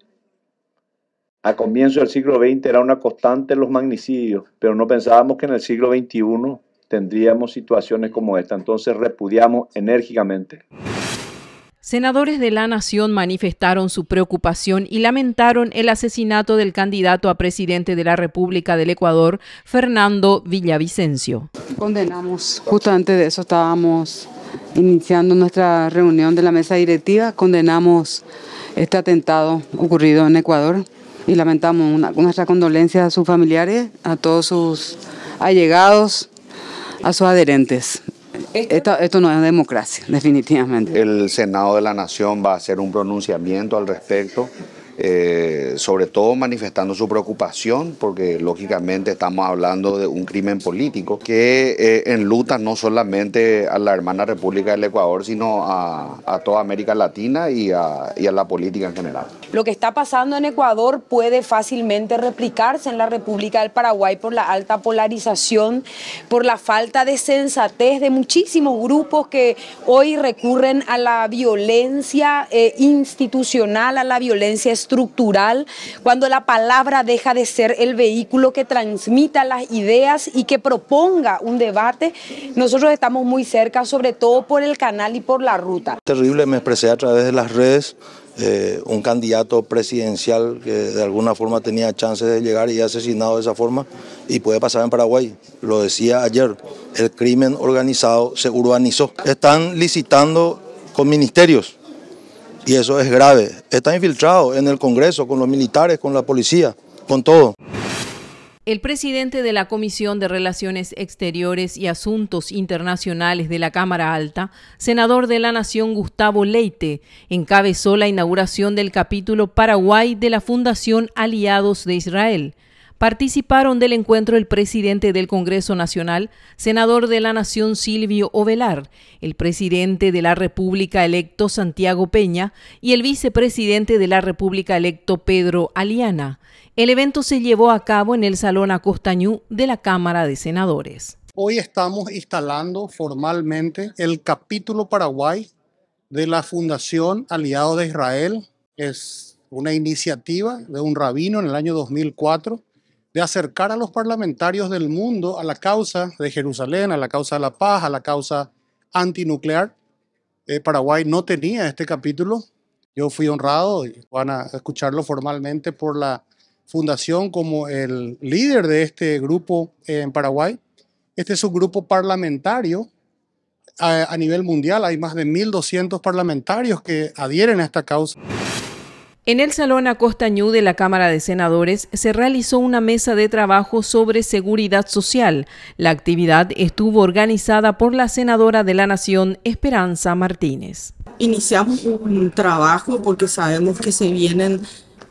A comienzo del siglo XX era una constante los magnicidios, pero no pensábamos que en el siglo XXI tendríamos situaciones como esta. Entonces repudiamos enérgicamente.
Senadores de la Nación manifestaron su preocupación y lamentaron el asesinato del candidato a presidente de la República del Ecuador, Fernando Villavicencio.
Condenamos, justo antes de eso estábamos iniciando nuestra reunión de la mesa directiva, condenamos este atentado ocurrido en Ecuador y lamentamos una, nuestras condolencias a sus familiares, a todos sus allegados, a sus adherentes.
Esto, no es democracia, definitivamente. El Senado de la Nación va a hacer un pronunciamiento al respecto eh, sobre todo manifestando su preocupación, porque lógicamente estamos hablando de un crimen político que eh, enluta no solamente a la hermana República del Ecuador, sino a, toda América Latina y a, la política en general.
Lo que está pasando en Ecuador puede fácilmente replicarse en la República del Paraguay por la alta polarización, por la falta de sensatez de muchísimos grupos que hoy recurren a la violencia eh, institucional, a la violencia estructural, cuando la palabra deja de ser el vehículo que transmita las ideas y que proponga un debate, nosotros estamos muy cerca, sobre todo por el canal y por la ruta.
Terrible, me expresé a través de las redes. Eh, un candidato presidencial que de alguna forma tenía chance de llegar y asesinado de esa forma y puede pasar en Paraguay. Lo decía ayer, el crimen organizado se urbanizó. Están licitando con ministerios y eso es grave. Está infiltrado en el Congreso, con los militares, con la policía, con todo.
El presidente de la Comisión de Relaciones Exteriores y Asuntos Internacionales de la Cámara Alta, senador de la Nación Gustavo Leite, encabezó la inauguración del capítulo Paraguay de la Fundación Aliados de Israel. Participaron del encuentro el presidente del Congreso Nacional, senador de la Nación Silvio Ovelar, el presidente de la República electo Santiago Peña y el vicepresidente de la República electo Pedro Aliana. El evento se llevó a cabo en el Salón Acostañú de la Cámara de Senadores.
Hoy estamos instalando formalmente el capítulo Paraguay de la Fundación Aliado de Israel. Es una iniciativa de un rabino en el año 2004 de acercar a los parlamentarios del mundo a la causa de Jerusalén, a la causa de la paz, a la causa antinuclear. Eh, Paraguay no tenía este capítulo. Yo fui honrado, y van a escucharlo formalmente por la fundación como el líder de este grupo en Paraguay. Este es un grupo parlamentario a nivel mundial. Hay más de 1.200
parlamentarios que adhieren a esta causa. En el Salón Acostañú de la Cámara de Senadores se realizó una mesa de trabajo sobre seguridad social. La actividad estuvo organizada por la senadora de la Nación, Esperanza Martínez.
Iniciamos un trabajo porque sabemos que se vienen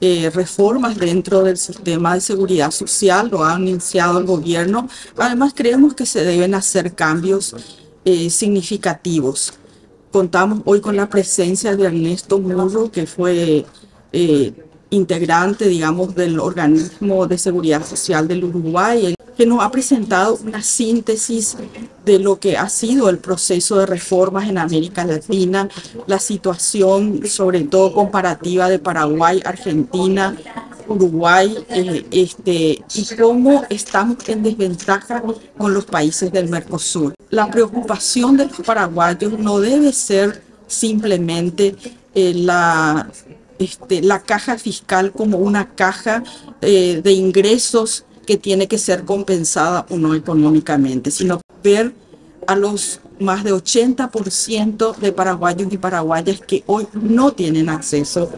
eh, reformas dentro del sistema de seguridad social, lo ha iniciado el gobierno. Además, creemos que se deben hacer cambios eh, significativos. Contamos hoy con la presencia de Ernesto Murro, que fue eh, integrante, digamos, del organismo de seguridad social del Uruguay, que nos ha presentado una síntesis de lo que ha sido el proceso de reformas en América Latina, la situación sobre todo comparativa de Paraguay, Argentina, Uruguay, eh, este, y cómo estamos en desventaja con los países del Mercosur. La preocupación de los paraguayos no debe ser simplemente eh, la este, la caja fiscal como una caja eh, de ingresos que tiene que ser compensada o no económicamente, sino ver a los más de 80% de paraguayos y paraguayas que hoy no tienen acceso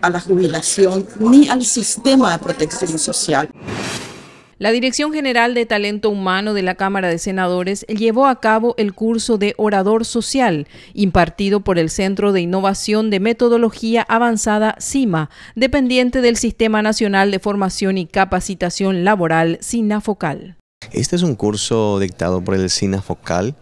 a la jubilación ni al sistema
de protección social. La Dirección General de Talento Humano de la Cámara de Senadores llevó a cabo el curso de Orador Social, impartido por el Centro de Innovación de Metodología Avanzada CIMA, dependiente del Sistema Nacional de Formación y Capacitación Laboral SINAFOCAL.
Este es un curso dictado por el SINAFOCAL,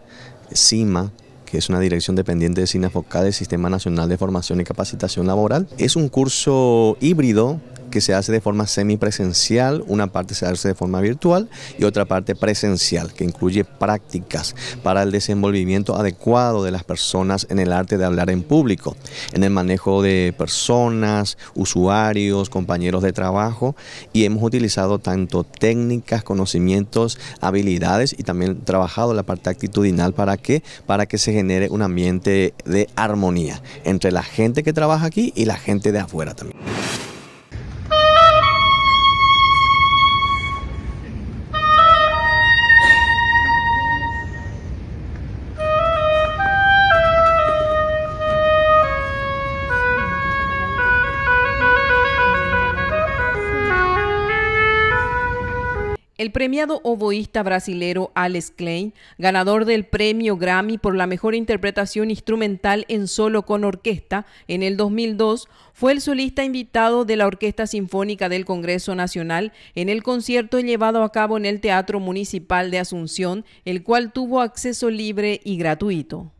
CIMA, que es una dirección dependiente de SINAFOCAL, del Sistema Nacional de Formación y Capacitación Laboral. Es un curso híbrido que se hace de forma semipresencial, una parte se hace de forma virtual y otra parte presencial, que incluye prácticas para el desenvolvimiento adecuado de las personas en el arte de hablar en público, en el manejo de personas, usuarios, compañeros de trabajo y hemos utilizado tanto técnicas, conocimientos, habilidades y también trabajado la parte actitudinal para que para que se genere un ambiente de armonía entre la gente que trabaja aquí y la gente de afuera también.
premiado oboísta brasilero Alex Klein, ganador del premio Grammy por la mejor interpretación instrumental en solo con orquesta en el 2002, fue el solista invitado de la Orquesta Sinfónica del Congreso Nacional en el concierto llevado a cabo en el Teatro Municipal de Asunción, el cual tuvo acceso libre y gratuito.